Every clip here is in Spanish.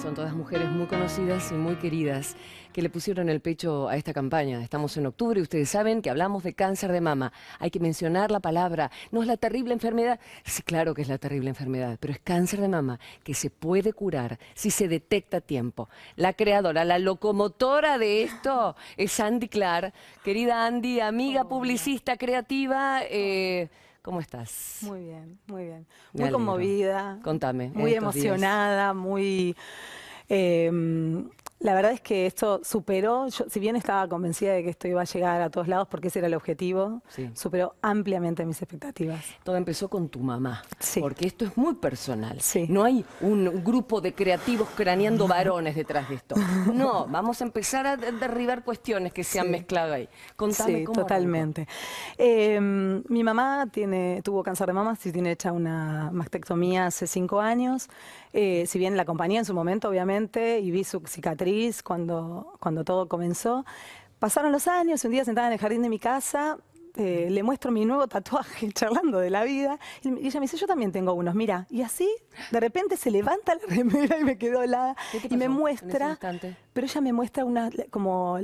son todas mujeres muy conocidas y muy queridas que le pusieron el pecho a esta campaña. Estamos en octubre y ustedes saben que hablamos de cáncer de mama. Hay que mencionar la palabra. No es la terrible enfermedad. Sí, claro que es la terrible enfermedad, pero es cáncer de mama que se puede curar si se detecta a tiempo. La creadora, la locomotora de esto es Andy Clark. Querida Andy, amiga publicista creativa. Eh, ¿Cómo estás? Muy bien, muy bien. muy conmovida. Contame. Muy emocionada, muy... Em, la verdad es que esto superó, si bien estaba convencida de que esto iba a llegar a todos lados, porque ese era el objetivo, superó ampliamente mis expectativas. Todo empezó con tu mamá, porque esto es muy personal. No hay un grupo de creativos craneando varones detrás de esto. No, vamos a empezar a derribar cuestiones que se han mezclado ahí. Contame cómo totalmente. Em, mi mamá tiene, tuvo cáncer de mama, sí tiene hecha una mastectomía hace cinco años. Eh, si bien la acompañé en su momento, obviamente, y vi su cicatriz cuando, cuando todo comenzó. Pasaron los años, un día sentada en el jardín de mi casa, eh, le muestro mi nuevo tatuaje charlando de la vida. Y ella me dice, yo también tengo unos, mira. Y así, de repente se levanta la remera y me quedó la... Y me muestra... Pero ella me muestra una, como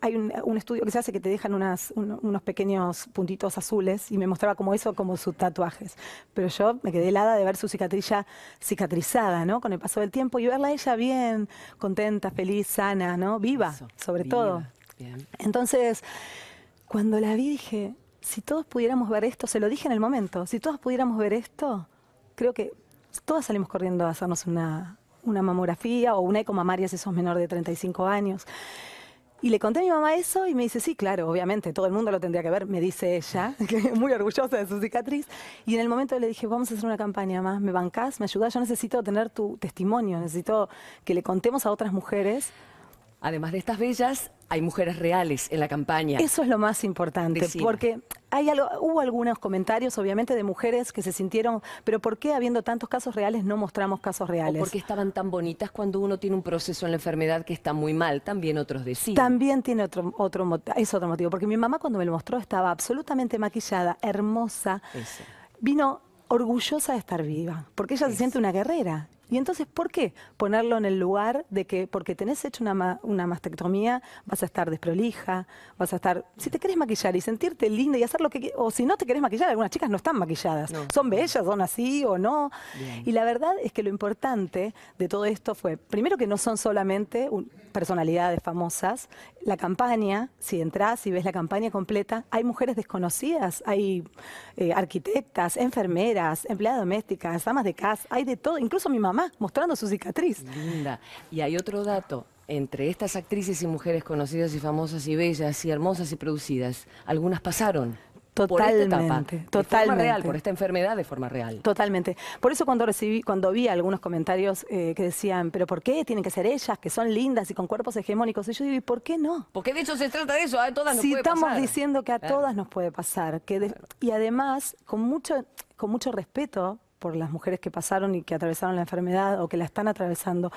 hay un, estudio que se hace que te dejan unos pequeños puntitos azules y me mostraba como eso, como sus tatuajes. Pero yo me quedé helada de ver su cicatrilla cicatrizada, ¿no? Con el paso del tiempo y verla ella bien, contenta, feliz, sana, ¿no? Viva, sobre todo. Entonces, cuando la vi dije, si todos pudiéramos ver esto, se lo dije en el momento, si todos pudiéramos ver esto, creo que todas salimos corriendo a hacernos una, mamografía o una ecomamaria si sos menor de 35 años. Y le conté a mi mamá eso y me dice, sí, claro, obviamente, todo el mundo lo tendría que ver, me dice ella, que es muy orgullosa de su cicatriz. Y en el momento le dije, vamos a hacer una campaña más, me bancás, me ayudás, yo necesito tener tu testimonio, necesito que le contemos a otras mujeres. Además de estas bellas, hay mujeres reales en la campaña. Eso es lo más importante, porque hay hubo algunos comentarios, obviamente, de mujeres que se sintieron, pero ¿por qué habiendo tantos casos reales no mostramos casos reales? porque estaban tan bonitas cuando uno tiene un proceso en la enfermedad que está muy mal, también otros decían. También tiene otro, otro, es otro motivo, porque mi mamá cuando me lo mostró estaba absolutamente maquillada, hermosa. Vino orgullosa de estar viva, porque ella se siente una guerrera y entonces, ¿por qué ponerlo en el lugar de que, porque tenés hecho una, mastectomía, vas a estar desprolija, vas a estar, si te querés maquillar y sentirte linda y hacer lo que, o si no te querés maquillar, algunas chicas no están maquilladas, son bellas, son así o no. Y la verdad es que lo importante de todo esto fue, primero que no son solamente personalidades famosas, la campaña, si entras y ves la campaña completa, hay mujeres desconocidas, hay eh, arquitectas, enfermeras, empleadas domésticas, amas de casa, hay de todo, incluso mi mamá mostrando su cicatriz. Linda. Y hay otro dato. Entre estas actrices y mujeres conocidas y famosas y bellas y hermosas y producidas, algunas pasaron Totalmente, real, por esta enfermedad de forma real. Totalmente. Por eso cuando recibí, cuando vi algunos comentarios eh, que decían, pero ¿por qué tienen que ser ellas, que son lindas y con cuerpos hegemónicos? Y yo digo, ¿y por qué no? Porque de hecho se trata de eso, a todas nos puede pasar. estamos diciendo que a todas nos puede pasar, que y además con mucho, con mucho respeto por las mujeres que pasaron y que atravesaron la enfermedad o que la están atravesando.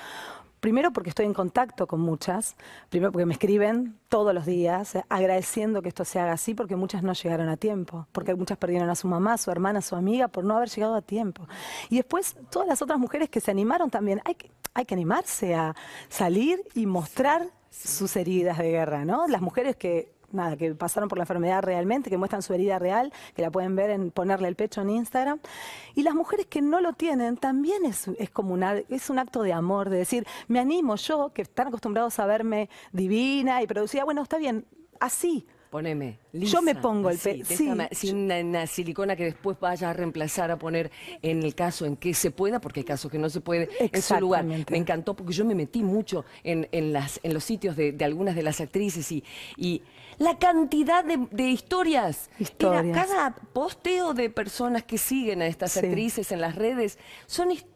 Primero porque estoy en contacto con muchas, primero porque me escriben todos los días eh, agradeciendo que esto se haga así porque muchas no llegaron a tiempo, porque muchas perdieron a su mamá, su hermana, a su amiga por no haber llegado a tiempo. Y después todas las otras mujeres que se animaron también, hay que, hay que animarse a salir y mostrar sus heridas de guerra, ¿no? Las mujeres que nada, que pasaron por la enfermedad realmente, que muestran su herida real, que la pueden ver en ponerle el pecho en Instagram. Y las mujeres que no lo tienen también es, es como una, es un acto de amor, de decir, me animo yo, que están acostumbrados a verme divina y producida, bueno, está bien, así. Poneme. yo me pongo el pecho. sin una, silicona que después vaya a reemplazar, a poner en el caso en que se pueda, porque hay casos que no se puede en su lugar. Me encantó porque yo me metí mucho en, las, en los sitios de, algunas de las actrices y la cantidad de, historias. cada posteo de personas que siguen a estas actrices en las redes son historias.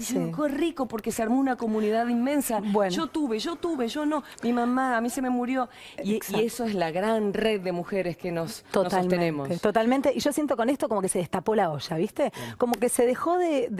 Y sí. rico, porque se armó una comunidad inmensa. Yo tuve, yo tuve, yo no. Mi mamá, a mí se me murió. Y, eso es la gran red de mujeres que nos, sostenemos. Totalmente. Y yo siento con esto como que se destapó la olla, ¿viste? Como que se dejó de,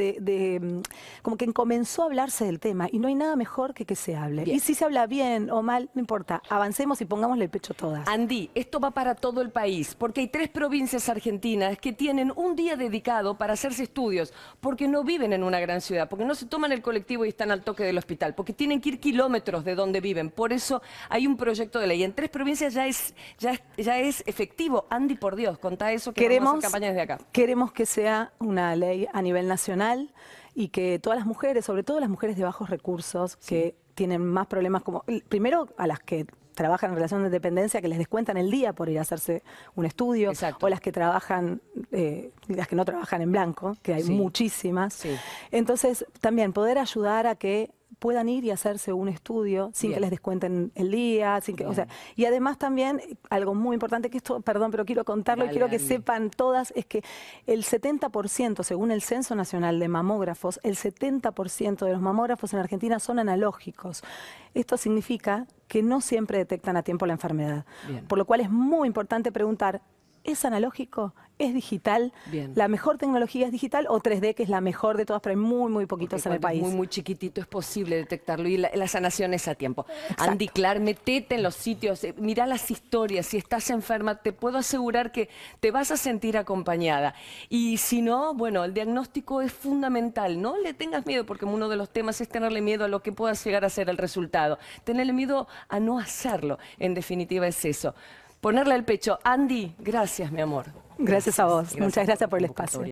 mm, como que comenzó a hablarse del tema. Y no hay nada mejor que que se hable. Y si se habla bien o mal, no importa. Avancemos y pongámosle el pecho todo. Andy, esto va para todo el país, porque hay tres provincias argentinas que tienen un día dedicado para hacerse estudios, porque no viven en una gran ciudad, porque no se toman el colectivo y están al toque del hospital, porque tienen que ir kilómetros de donde viven. Por eso hay un proyecto de ley. En tres provincias ya es, ya, es efectivo. Andy, por Dios, contá eso que queremos, campañas de acá. Queremos que sea una ley a nivel nacional y que todas las mujeres, sobre todo las mujeres de bajos recursos, que tienen más problemas como primero a las que trabajan en relación de dependencia que les descuentan el día por ir a hacerse un estudio, o las que trabajan, eh, las que no trabajan en blanco, que hay muchísimas. Entonces, también poder ayudar a que puedan ir y hacerse un estudio sin que les descuenten el día, sin que, sea, y además también eh, algo muy importante que esto, perdón, pero quiero contarlo y quiero que sepan todas es que el 70% según el Censo Nacional de Mamógrafos, el 70% de los mamógrafos en Argentina son analógicos. Esto significa que no siempre detectan a tiempo la enfermedad, por lo cual es muy importante preguntar es analógico, es digital. Bien. La mejor tecnología es digital o 3D, que es la mejor de todas, pero hay muy, muy poquitos en el país. muy, muy chiquitito, es posible detectarlo y la, sanación es a tiempo. Andy Clark, metete en los sitios, eh, mira las historias. Si estás enferma, te puedo asegurar que te vas a sentir acompañada. Y si no, bueno, el diagnóstico es fundamental. No le tengas miedo, porque uno de los temas es tenerle miedo a lo que pueda llegar a ser el resultado. Tenerle miedo a no hacerlo, en definitiva es eso ponerle al pecho. Andy, gracias, mi amor. Gracias, a vos. Muchas gracias por el espacio.